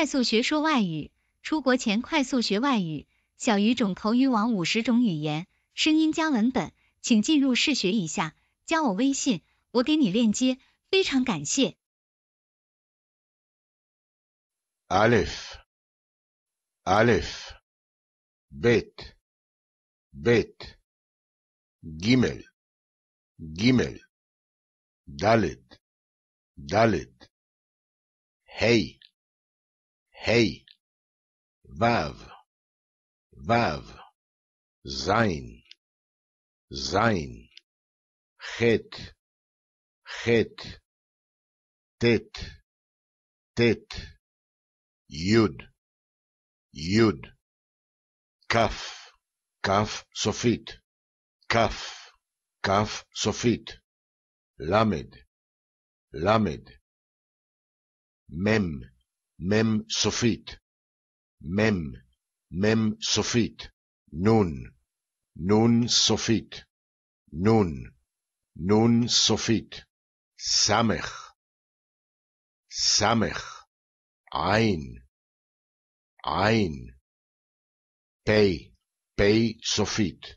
快速学说外语，出国前快速学外语。小语种口语网五十种语言，声音加文本，请进入试学一下。加我微信，我给你链接。非常感谢。a l i p h a l i p h Bet, Bet, Gimel, Gimel, Dalid, Dalid, Hey. Hey. vav, vav, Zijn. Zijn. Het. Het. Tet. Tet. yud, yud, Kaf. Kaf. Sofit. Kaf. Kaf. Sofit. Lamed. Lamed. Mem. Mem Sophit. Mem. Mem Sophit. Nun. Nun Sophit. Nun. Nun Sophit. Samech. Samech. Ein. Ein. Pei. Pei Sophit.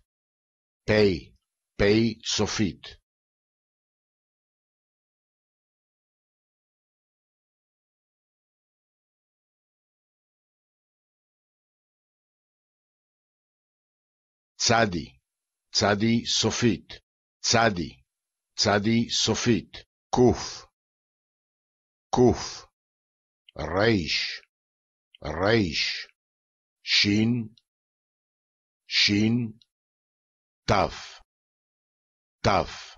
Pei. Pei Sophit. צדי, צדי סופית, צדי, צדי סופית, קוף, קוף, ריש, ריש, שין, שין, תף, תף.